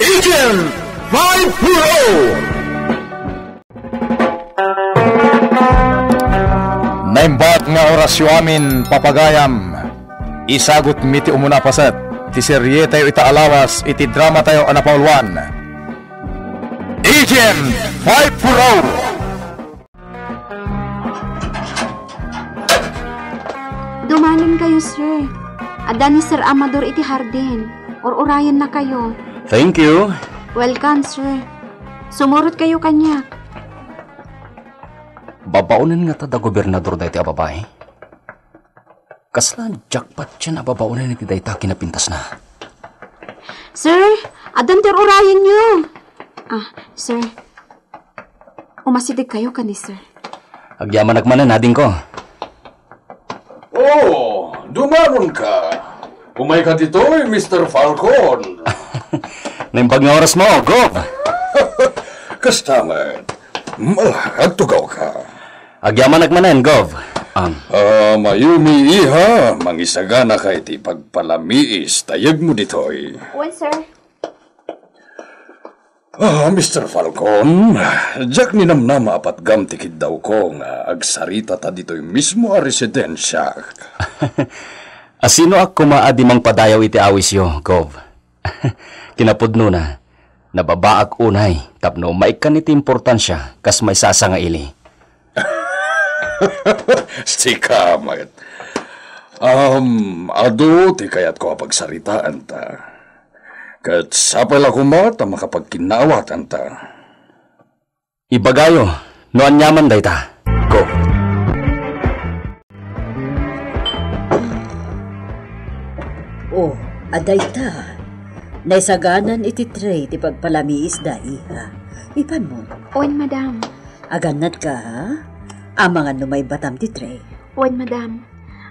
Eaton 5.0 Naimbat nga orasyo amin papagayam Isagot miti umuna paset Ti serye tayo itaalawas Iti drama tayo anapawalwan Eaton 5.0 Dumanan kayo, sir. Ada ni Sir Amador iti hardin. or orayan na kayo. Thank you. Welcome, sir. Sumurot kayo kanya. Babaunin nga ta da gobernador dahi a babae. Kaslan jackpot siya na babaunin ni dahi ta kinapintas na. Sir, adan ter urayan niyo. Ah, sir. Umasidig kayo kani, sir. Agyaman nagmanan nading ko. Oh, dumaron ka. Umay ka dito, Mr. Falcon. Naimbag na oras mo, go! Customer, malakatugaw ka. Agyaman nagmanen, Gov. Um. Ah, mayumi iha, mangisagana ka iti pagpalamiis. Tayag mo ditoy. When, sir? Ah, Mr. Falcon, Jack ni namnama apat gam tikid daw ko nga agsarita ta ditoy mismo a residensya. Asino ak kumaadi mang padayaw iti awis yo, Gov? Kinapudno na, nababaag unay, tapno maikan iti importansya kas may sasanga nga ili. Stika, magat. Um, adu, ti kayat ko apagsaritaan ta. Kat sapal ako mat, makapagkinawatan ta. Ibagayo, noan nyaman day ta. Go. Oh, aday ta. Naisaganan iti tray ti pagpalamiis da iha. Ipan mo. On, madam. Aganat ka, ha? Ang mga numay batam ti tray. On, madam.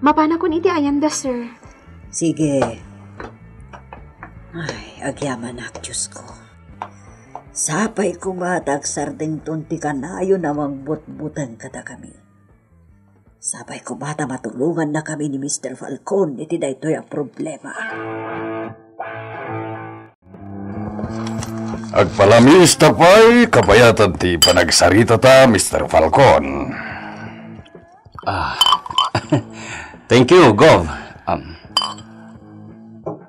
Mapana kun iti ayanda, sir. Sige. Ay, agyaman ak, Diyos ko. Sapay kumatag sardeng tunti kanayo na mangbutbutan kada kami. Sabay kumata matulungan na kami ni Mr. Falcon iti daytoy ang problema. Agpalamis tapay, kabayatan ti panagsarita ta, Mr. Falcon. Ah, thank you, Gov. Um,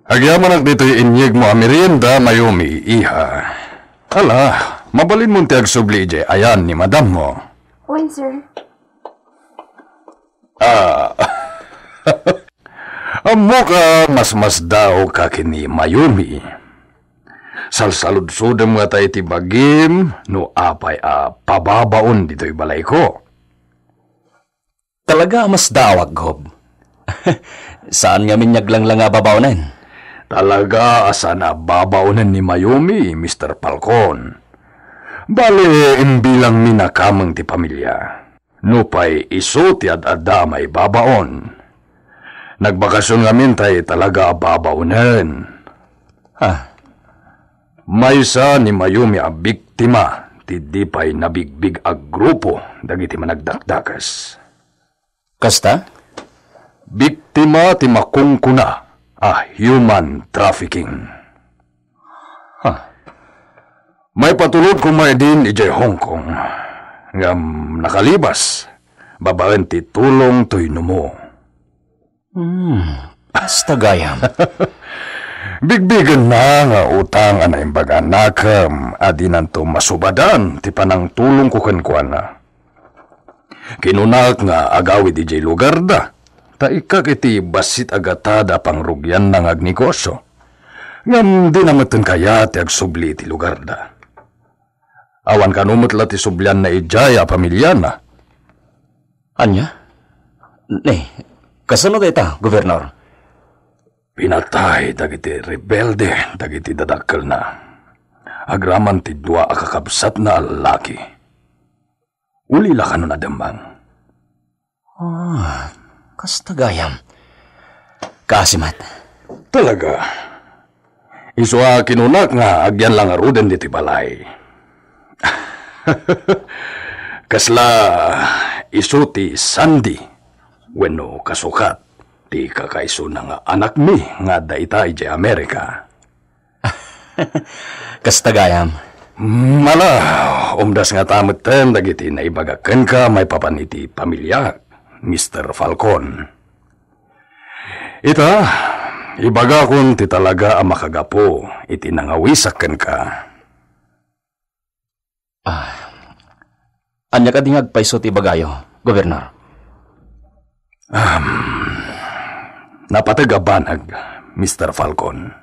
Agyaman ak dito'y inyeg mo amirienda, Mayumi, iha. Ala, mabalin mo ti agsubli, je, ayan ni madam mo. When, sir? Ah, Amo ka mas mas daw ka kini Mayumi salsaludsudam nga tayo ti bagim, no apay a pababaon dito'y balay ko. Talaga mas dawag, Gob. Saan nga minyaglang lang nga babaunan? Talaga asan na babaunan ni Mayumi, Mr. Falcon. Bale, imbilang minakamang ti pamilya. Nupay iso ti ad-adamay babaon. Nagbakasyon ngamin tayo talaga babaunan. Ha? Maysa ni Mayumi a biktima ti di pa'y nabigbig a grupo dagiti managdakdakas. Kasta? Biktima ti makungkuna a human trafficking. Ha. Huh. May patulod ko may din ijay Hong Kong. Ngam nakalibas, babaen ti tulong to'y numo. Hmm, hasta gayam. Bigbigan na nga utang anay baganakam adi nanto masubadan ti panang tulong ko kankwana. Kinunak nga agawi di jay lugar da. Taikak iti basit agatada pang rugyan ng agnegosyo. Ngam di namatan kaya ti agsubli ti lugar da. Awan kanumot la ti sublyan na ijaya pamilyana. Anya? Ne, kasano da ita, gobernador? Pinatay dagiti rebelde, dagiti dadakkel na. Agraman ti dua akakabsat na lalaki. Uli lakano na damang. Ah, kastagayam. Kasimat. Talaga. Iswa kinunak nga agyan lang aruden diti balay. Kasla isuti sandi wenno kasukat Di ka kaiso na nga anak mi nga daitay di Amerika. Kastagayam. Mala, umdas nga tamat ten dagiti na ibagakan ka may papaniti pamilya, Mr. Falcon. Ita, ibaga kun ti talaga ang makagapo, iti nangawisakan ka. Ah, anya ka dingag paiso ti bagayo, Governor? Um, Napatagabanag, Mr. Falcon.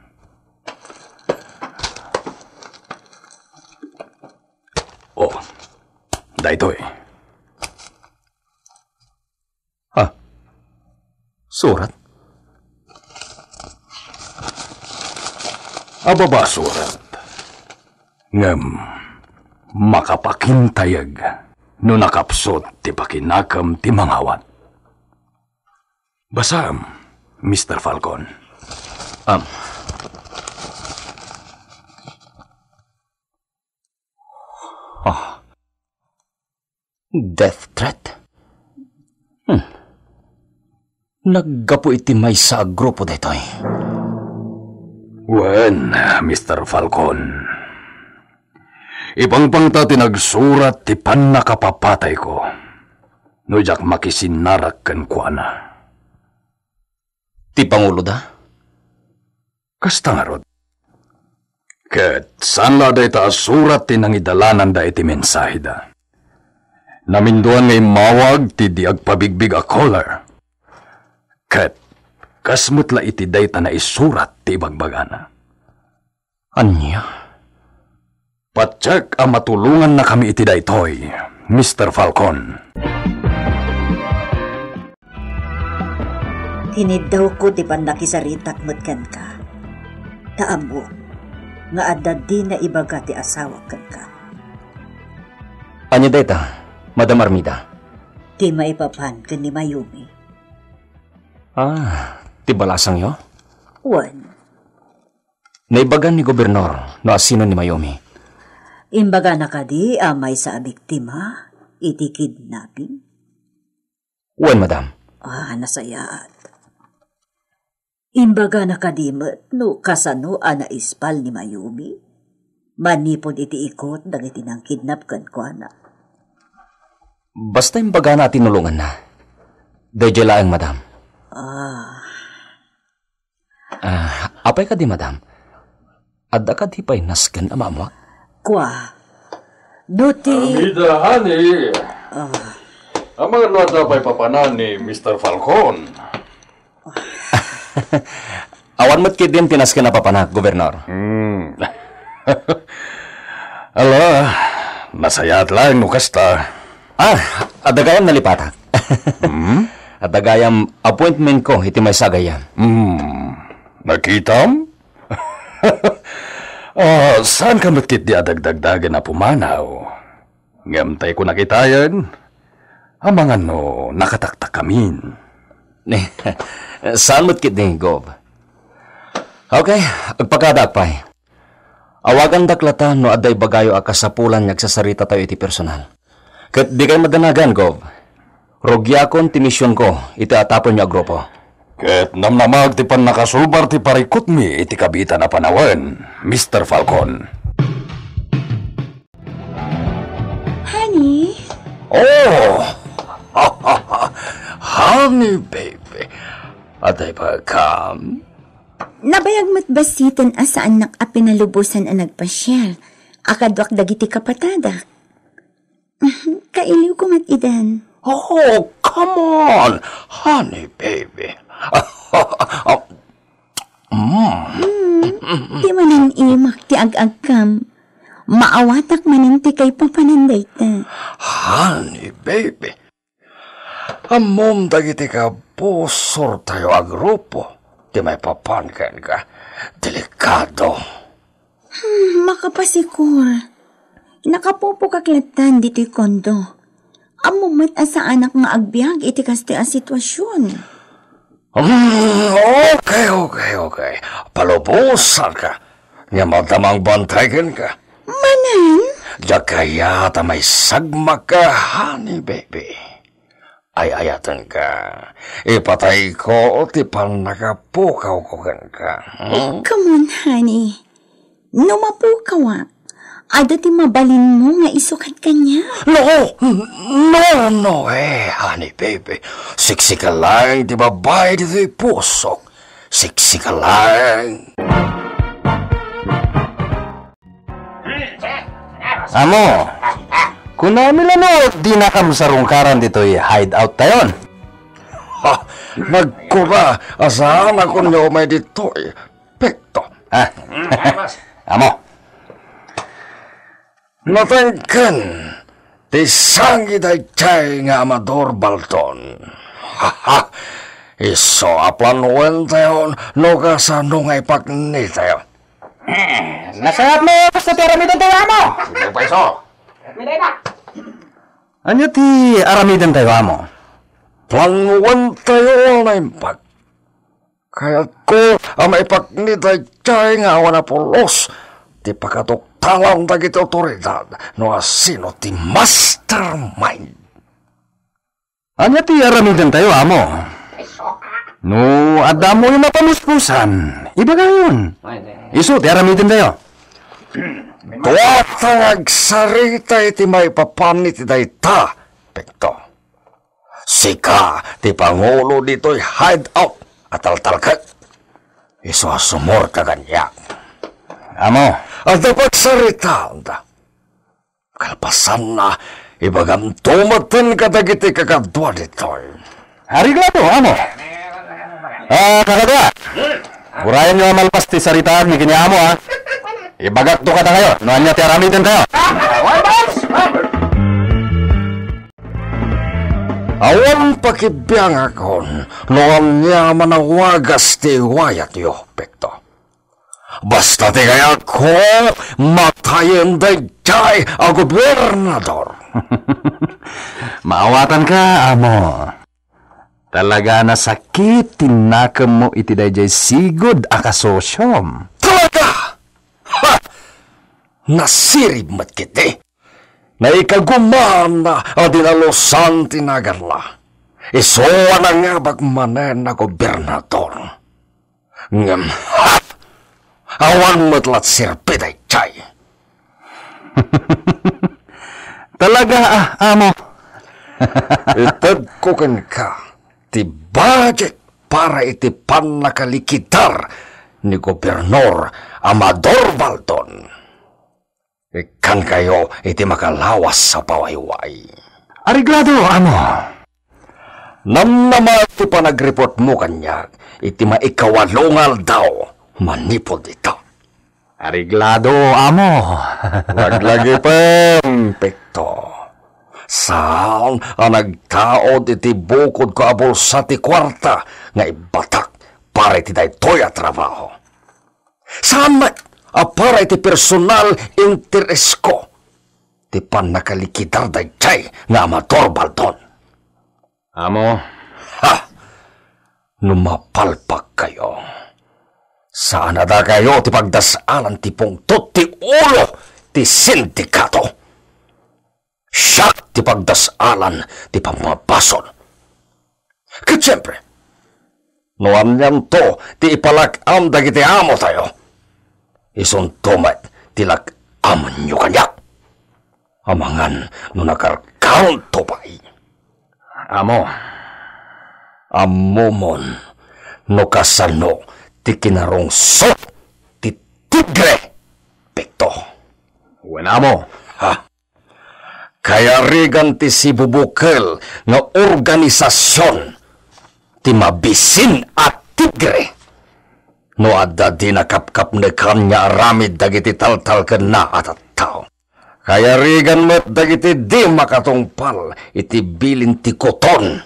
Oh, dahito eh. Ha? Ah, surat? Aba Ababa surat. Ngam, makapakintayag no nakapsot ti pakinakam ti mangawat. Basam. Mr. Falcon. Um. Oh. Death threat? Hmm. Naggapo iti may sa grupo detoy. Wen, Mr. Falcon. Ipangpangta tinagsurat ti pan nakapapatay ko. No jak makisinarak kan kuana. Ti Pangulo da? Kastangarod. Ket, sanla da ita nang idalanan da iti mensahe da. Naminduan ngay mawag ti di agpabigbig a collar. Ket, kasmutla iti dayta na isurat ti bagbagana. Anya? Patsak ang matulungan na kami iti daytoy, Mr. Falcon. Mr. Falcon. Hinid daw ko ti panakisaritak matkan ka. Taamo, nga adad di na ibaga ti asawa kan ka. Anya deta, Madam Armida? Ti maipapan ka ni Mayumi. Ah, ti balasang yo? One. Naibagan ni Gobernor no asino ni Mayumi. Imbaga na ka di amay sa abiktima, itikid kidnapping? One, Madam. Ah, nasayaat. Imbaga nakadimat no kasano ana ispal ni Mayumi. Manipod iti ikot dagiti nang kidnap kan ko ana. Basta imbaga na tinulungan na. Dadya lang, madam. Ah. Ah, apay ka di, madam. Adda ka di pa'y nasgan na mamwa. Kwa. Duti. Amidahan eh. Ah. Ang mga luwata pa'y papanan ni Mr. Falcon. Awan mo't kit din tinas ka napapanak, Gobernador. Hmm. Ala, masaya at lang, nukasta. Ah, adagayam nalipata. hmm? Adagayam appointment ko, iti may sagayan. Hmm. Nakitam? oh, saan ka matkit di adagdagdagan na pumanaw? Ngamtay ko nakitayan. Amang ano, nakataktak kamin. Eh, saan mo't kit ni Gob? Okay, agpakadagpay. Awagan daklata no aday bagayo akasapulan nagsasarita tayo iti personal. Kat di kayo madanagan, Gob. Rogyakon ti misyon ko, iti atapon niya grupo. Ket namnamag ti pan nakasulbar ti parikot mi iti kabita na panawen, Mr. Falcon. Honey? Oh! Honey, babe! Atay pagkam. Nabayag matbasitan asaan nak apinalubusan ang nagpasyal. Akadwak dagiti kapatada. Kailiw ko matidan. Oh, come on, honey baby. mm. Mm, ti manin imak ti ag-agkam. Maawatak manin ti kay papananday Honey baby, amom dagiti ka pusor tayo ang grupo. Di may papangkan ka. Delikado. Hmm, makapasikur. Nakapopo kaklatan dito'y kondo. Amumat asa anak nga agbiag iti kaste a sitwasyon. Hmm, okay, okay, okay. Palubusan ka. Nga madamang bantayan ka. Manan? Diya kaya ta may sagma baby. ayayatan ka. Ipatay eh, ko ti panakapukaw ko kan ka. Hmm? Eh, come on, honey. Numapukaw ah. Ada ti mabalin mo nga isukat kanya? No! No, no eh, honey baby. Siksika lang ti babae di pusok. Siksika lang. Eh, Amo, Kunami lang no, di na kam sarungkaran dito'y eh. hideout tayon. Ha, nagkura, asahan ako niyo may dito'y eh. pekto. Ha, amo. Natangkan, tisangi day chay nga amador balton. Ha, ha, iso aplanuan tayon, no kasanong ay pakni tayon. Hmm, mo sa piramidon tayo mo! Sige, paiso! Miray Anya ti aramiden tayo amo? Planguan tayo na impag. Kaya ko ang ni tay chay nga wala wana pulos. Ti pakatok talang dagiti otoridad no asino ti mastermind. Anya ti aramiden tayo amo? No, adamo yung mapamuspusan. Iba ka yun. Iso, ti aramiden tayo. Tuata nagsarita iti may papanit ta, pekto. Sika ti Pangulo dito'y hide out at altalkat. asumur ka ganyak. Amo? At dapat sarita, anda. Kalpasan na ibagam tumatin ka dagiti kakadwa dito'y. Hariglado, amo? Ah, kakadwa. Urayan nyo malpas ti saritaan ni kinyamo, ah. Ibagat to ka na kayo. Nuhan niya tiaramitin kayo. Awan pakibiyang akon, noon niya manawagas ti wayat yo, Pekto. Basta ti kaya ko matayin dayjay a gobernador. Maawatan ka, amo. Talaga na sakit tinakam mo iti dayjay sigod akasosyom. Talaga! nasiribmat kete na ikagumana adinalosanty nagarla isoanagnabak manena gobernator ngam awan matlat sirpiday chay talaga ah amo itad ko ka ti budget para iti panakalikitar ni Gobernur Amador Baldon. Ikan kayo iti makalawas sa pawayway. Ariglado, ano? Namnama iti panagreport mo kanya, iti maikawalungal daw, manipod ito. Ariglado, amo. Naglagi pang pekto. Saan ang nagtaod iti bukod ko abol sa ti kwarta nga ibatak para ti dai toya trabaho. Sama a ah! para ti personal interesko ko. Ti pan nakalikidar dai chay nga amator balton. Amo? Ha! Numapalpak kayo. Saan na da kayo ti pagdasalan ti pungtot ti ulo ti sindikato? Siya ti pagdasalan ti pamabason. Kat siyempre, Nuamnyam to, ti ipalakam dagiti amo tayo. Isuntumat, tilakam nyo kanyak. Amangan, no nakarkaon to pa'y. Amo, amomon, no kasano, ti kinarong sot, ti tigre, pekto. Wen amo, ha? Kaya rigan ti si bubukel na organisasyon timabisin at tigre. No ada di kap na kanya aramid dagiti tal ka na at tao. Kaya rigan mo't dagiti di makatongpal iti bilin ti koton.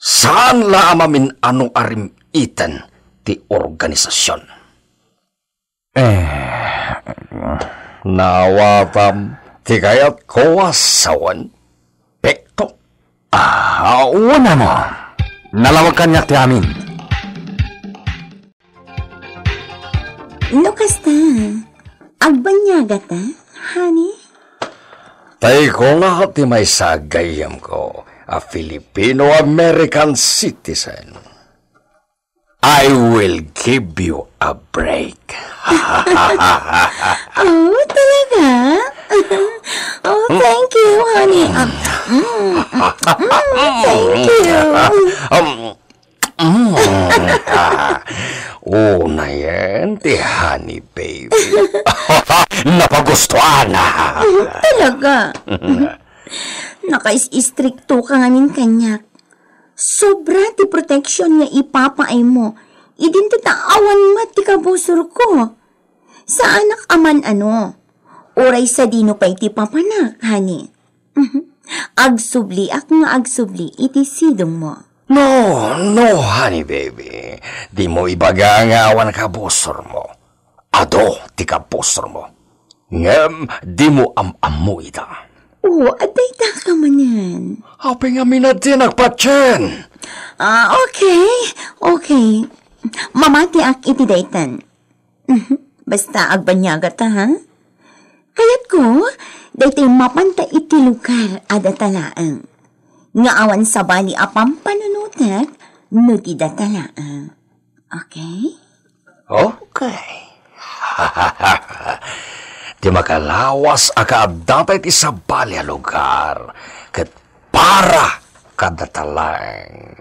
Saan la amamin ano arim iten ti organisasyon? Eh, nawatam ti kayat kawasawan. Pekto, ah, na mo. nalawakan yakti amin. Lukasta, agbanyaga ta, honey? Tay ko nga hati may sagayam ko, a Filipino-American citizen. I will give you a break. oh, talaga? oh, thank you, honey. Um, mm, mm, mm thank you. Um, Oo na yan, honey baby. Napagustuhan Talaga. Naka-istrikto ka nga nin kanyak. Sobra ti proteksyon nga ipapaay mo. Idin ti taawan mat ti kabusor ko. Sa anak aman ano? Uray sa dino pa iti papanak, hani. Mhm. agsubli, ak nga agsubli, iti sidong mo. No, no, honey baby. Di mo ibaga nga awan ka busor mo. Ado, ti ka busor mo. Ngem, di mo am-am mo ita. Oo, at ta ka man yan. nga minadin agpatyan. Ah, okay, okay. Mamati ak iti daytan. Mhm. Basta agbanyaga ta, ha? ko, daytay mapanta iti lugar ada talaang. Nga awan sa bali apang panunutak, no ti datalaang. Okay? Okay. Di makalawas aka ti sa bali a lugar, kat para kadatalang.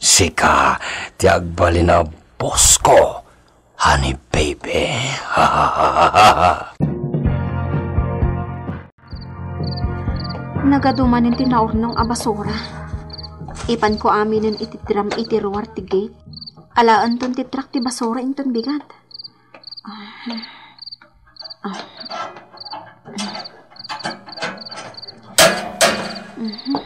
Sika, ti agbali na bosko, honey baby. Nagadumanin tinaor ng abasura. Ipan ko amin ang iti itiruar ti gate. Alaan ton titrak ti basura inton bigat. Ah. Ah. Mm-hmm.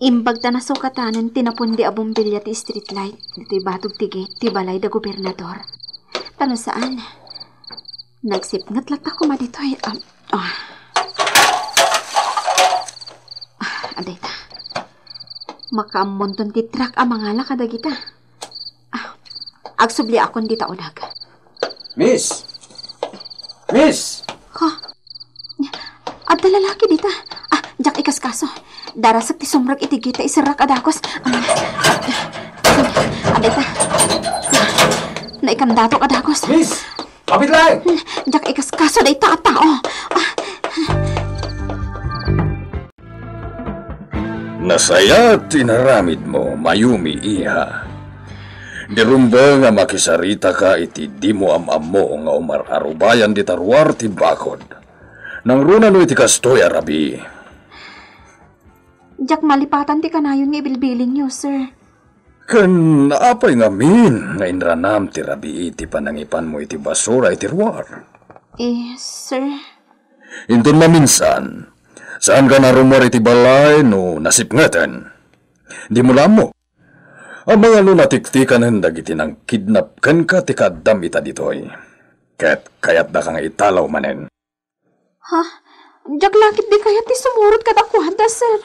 Imbag ta nasukatanan tinapundi abumbilya ti street light dito'y batog ti gate ti balay da gobernador. Tano saan? Nagsipngat lata ko madito'y... Um, ah. Oh. adayta. Makamonton titrak amangala kadagita. Ah, agsubli akon dita unag. Miss! Miss! Ha? At lalaki dita. Ah, jak ikaskaso. Darasak ti sumrag itigita isirak adakos. Adayta. Ah, Naikamdato adakos. Miss! Kapit lang! Jak ikaskaso dayta at Kasaya tinaramid mo, Mayumi Iha. Dirumba nga makisarita ka iti di mo amam mo nga umararubayan di taruar ti bakod. Nang runa no iti kastoy arabi. Jack malipatan ti kanayon nga ibilbilin niyo, sir. Kan apay nga min nga inranam ti rabi iti panangipan mo iti basura iti ruar. Eh, sir. Indon maminsan, Saan ka na rumor iti balay no nasipngatan? Di mo mo. Ang mga lunatiktikan hendag iti nang kidnap kan ka ti kadam ita ditoy. Kat kayat da kang italaw manen. Ha? Jaglakit di kayat ti sumurot kadakuhanda, sir.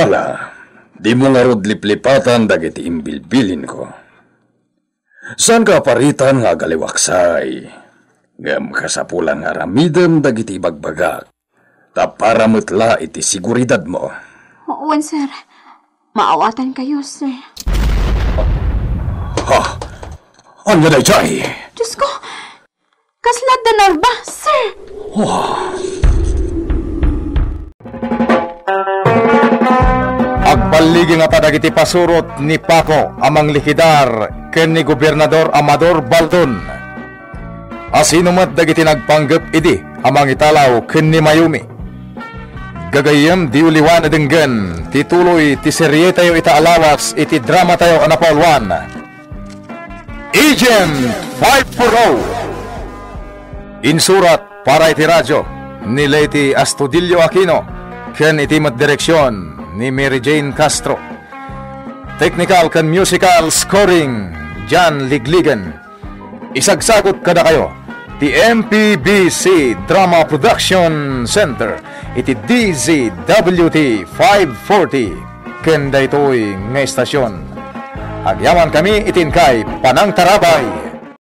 Ala, di mo nga rod liplipatan dagiti imbilbilin ko. Saan ka paritan nga galiwaksay? Gam kasapulang aramidem dagiti bagbagak. Taparamutla iti siguridad mo. Uwan, sir. Maawatan kayo, sir. Ha? Ano na jay? Diyos ko! Kaslad na narba, sir! Oh. Agbaligi nga padagiti pasurot ni Paco amang likidar ken ni Gobernador Amador Baldon. Asino mat dagiti nagpanggap idi amang italaw ken ni Mayumi gagayam diuliwan adenggan ti tuloy ti serye tayo ita alawas iti drama tayo anapalwan Agent 540 Insurat para iti radyo ni Leti Astudillo Aquino ken iti direksyon ni Mary Jane Castro Technical ken musical scoring Jan Ligligan Isagsagot kada kayo The MPBC Drama Production Center iti DZWT 540 kenda ito'y ngay stasyon. Agyaman kami itin kay Panang Tarabay.